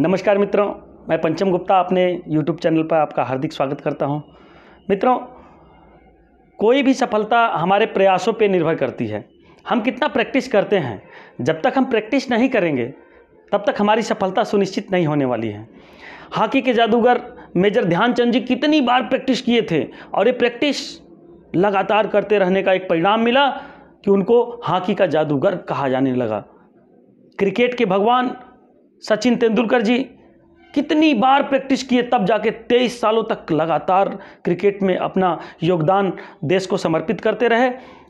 नमस्कार मित्रों मैं पंचम गुप्ता अपने यूट्यूब चैनल पर आपका हार्दिक स्वागत करता हूं मित्रों कोई भी सफलता हमारे प्रयासों पर निर्भर करती है हम कितना प्रैक्टिस करते हैं जब तक हम प्रैक्टिस नहीं करेंगे तब तक हमारी सफलता सुनिश्चित नहीं होने वाली है हॉकी के जादूगर मेजर ध्यानचंद जी कितनी बार प्रैक्टिस किए थे और ये प्रैक्टिस लगातार करते रहने का एक परिणाम मिला कि उनको हॉकी का जादूगर कहा जाने लगा क्रिकेट के भगवान सचिन तेंदुलकर जी कितनी बार प्रैक्टिस किए तब जाके 23 सालों तक लगातार क्रिकेट में अपना योगदान देश को समर्पित करते रहे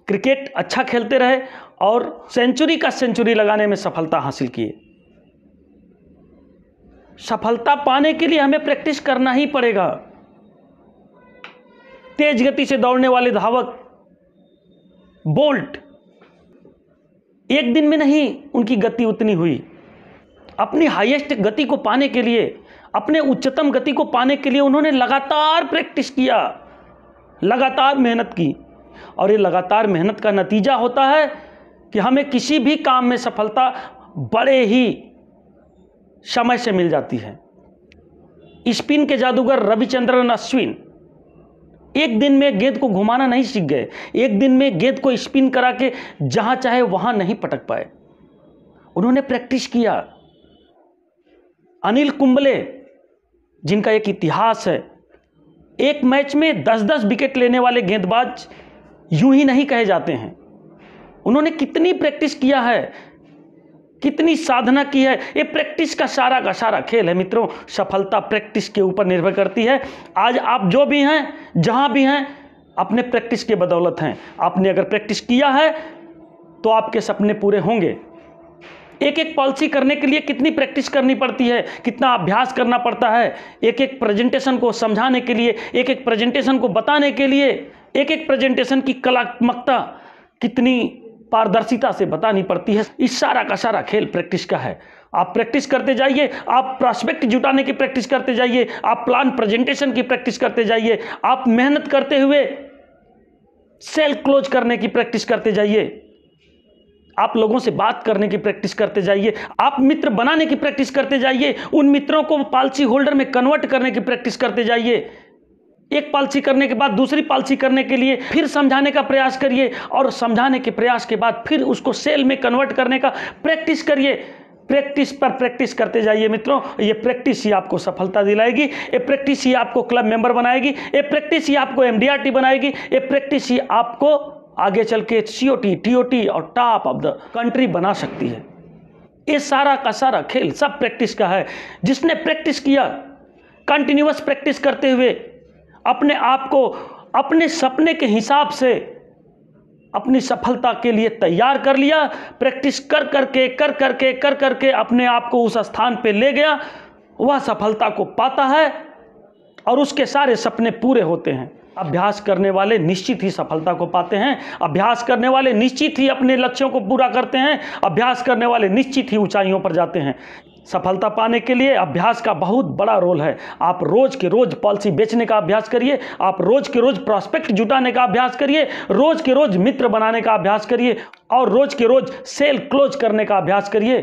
क्रिकेट अच्छा खेलते रहे और सेंचुरी का सेंचुरी लगाने में सफलता हासिल किए सफलता पाने के लिए हमें प्रैक्टिस करना ही पड़ेगा तेज गति से दौड़ने वाले धावक बोल्ट एक दिन में नहीं उनकी गति उतनी हुई अपनी हाईएस्ट गति को पाने के लिए अपने उच्चतम गति को पाने के लिए उन्होंने लगातार प्रैक्टिस किया लगातार मेहनत की और ये लगातार मेहनत का नतीजा होता है कि हमें किसी भी काम में सफलता बड़े ही समय से मिल जाती है स्पिन के जादूगर रविचंद्रन अश्विन एक दिन में गेंद को घुमाना नहीं सीख गए एक दिन में गेंद को स्पिन करा के जहाँ चाहे वहाँ नहीं पटक पाए उन्होंने प्रैक्टिस किया अनिल कुंबले जिनका एक इतिहास है एक मैच में 10-10 विकेट लेने वाले गेंदबाज यूं ही नहीं कहे जाते हैं उन्होंने कितनी प्रैक्टिस किया है कितनी साधना की है ये प्रैक्टिस का सारा का सारा खेल है मित्रों सफलता प्रैक्टिस के ऊपर निर्भर करती है आज आप जो भी हैं जहां भी हैं अपने प्रैक्टिस के बदौलत हैं आपने अगर प्रैक्टिस किया है तो आपके सपने पूरे होंगे एक एक पॉलिसी करने के लिए कितनी प्रैक्टिस करनी पड़ती है कितना अभ्यास करना पड़ता है एक एक प्रेजेंटेशन को समझाने के लिए एक एक प्रेजेंटेशन को बताने के लिए एक एक प्रेजेंटेशन की कलात्मकता कितनी पारदर्शिता से बतानी पड़ती है इस सारा का सारा खेल प्रैक्टिस का है आप प्रैक्टिस करते जाइए आप प्रॉस्पेक्ट जुटाने की प्रैक्टिस करते जाइए आप प्लान प्रेजेंटेशन की प्रैक्टिस करते जाइए आप मेहनत करते हुए सेल क्लोज करने की प्रैक्टिस करते जाइए आप लोगों से बात करने की प्रैक्टिस करते जाइए आप मित्र बनाने की प्रैक्टिस करते जाइए उन मित्रों को पॉलिसी होल्डर में कन्वर्ट करने की प्रैक्टिस करते जाइए एक पालसी करने के बाद दूसरी पालसी करने के लिए फिर समझाने का प्रयास करिए और समझाने के प्रयास के बाद फिर उसको सेल में कन्वर्ट करने का प्रैक्टिस करिए प्रैक्टिस पर प्रैक्टिस करते जाइए मित्रों ये प्रैक्टिस ही आपको सफलता दिलाएगी ये प्रैक्टिस ही आपको क्लब मेंबर बनाएगी ये प्रैक्टिस ही आपको एमडीआरटी बनाएगी ये प्रैक्टिस ही आपको आगे चल के C O T T O T और टॉप ऑफ द कंट्री बना सकती है ये सारा का सारा खेल सब प्रैक्टिस का है जिसने प्रैक्टिस किया कंटिन्यूस प्रैक्टिस करते हुए अपने आप को अपने सपने के हिसाब से अपनी सफलता के लिए तैयार कर लिया प्रैक्टिस कर करके कर करके कर करके कर कर अपने आप को उस स्थान पे ले गया वह सफलता को पाता है और उसके सारे सपने पूरे होते हैं अभ्यास करने वाले निश्चित ही सफलता को पाते हैं अभ्यास करने वाले निश्चित ही अपने लक्ष्यों को पूरा करते हैं अभ्यास करने वाले निश्चित ही ऊंचाइयों पर जाते हैं सफलता पाने के लिए अभ्यास का बहुत बड़ा रोल है आप रोज के रोज पॉलिसी बेचने का अभ्यास करिए आप रोज के रोज प्रॉस्पेक्ट जुटाने का अभ्यास करिए रोज के रोज मित्र बनाने का अभ्यास करिए और रोज के रोज सेल क्लोज करने का अभ्यास करिए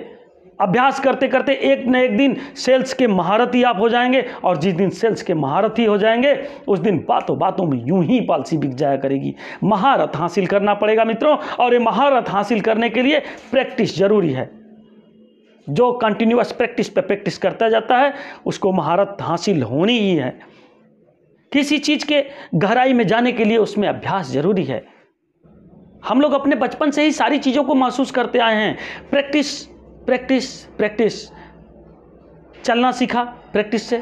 अभ्यास करते करते एक न एक दिन सेल्स के महारथी आप हो जाएंगे और जिस दिन सेल्स के महारथी हो जाएंगे उस दिन बातों बातों में यूं ही पॉलिसी बिक जाया करेगी महारथ हासिल करना पड़ेगा मित्रों और ये महारथ हासिल करने के लिए प्रैक्टिस जरूरी है जो कंटिन्यूस प्रैक्टिस पे प्रैक्टिस करता जाता है उसको महारत हासिल होनी ही है किसी चीज़ के गहराई में जाने के लिए उसमें अभ्यास ज़रूरी है हम लोग अपने बचपन से ही सारी चीज़ों को महसूस करते आए हैं प्रैक्टिस प्रैक्टिस प्रैक्टिस चलना सीखा प्रैक्टिस से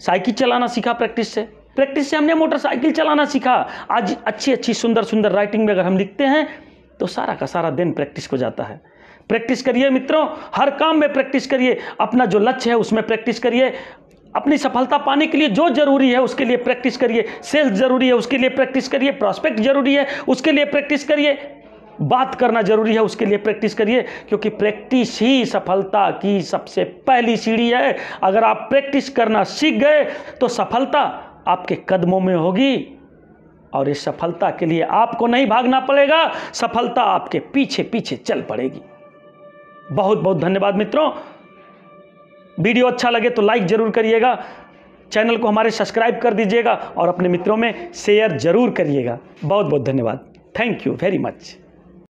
साइकिल चलाना सीखा प्रैक्टिस से प्रैक्टिस से हमने मोटरसाइकिल चलाना सीखा आज अच्छी अच्छी सुंदर सुंदर राइटिंग में अगर हम लिखते हैं तो सारा का सारा दिन प्रैक्टिस को जाता है प्रैक्टिस करिए मित्रों हर काम में प्रैक्टिस करिए अपना जो लक्ष्य है उसमें प्रैक्टिस करिए अपनी सफलता पाने के लिए जो जरूरी है उसके लिए प्रैक्टिस करिए सेल्स जरूरी है उसके लिए प्रैक्टिस करिए प्रॉस्पेक्ट जरूरी है उसके लिए प्रैक्टिस करिए बात करना जरूरी है उसके लिए प्रैक्टिस करिए क्योंकि प्रैक्टिस ही सफलता की सबसे पहली सीढ़ी है अगर आप प्रैक्टिस करना सीख गए तो सफलता आपके कदमों में होगी और इस सफलता के लिए आपको नहीं भागना पड़ेगा सफलता आपके पीछे पीछे चल पड़ेगी बहुत बहुत धन्यवाद मित्रों वीडियो अच्छा लगे तो लाइक जरूर करिएगा चैनल को हमारे सब्सक्राइब कर दीजिएगा और अपने मित्रों में शेयर जरूर करिएगा बहुत बहुत धन्यवाद थैंक यू वेरी मच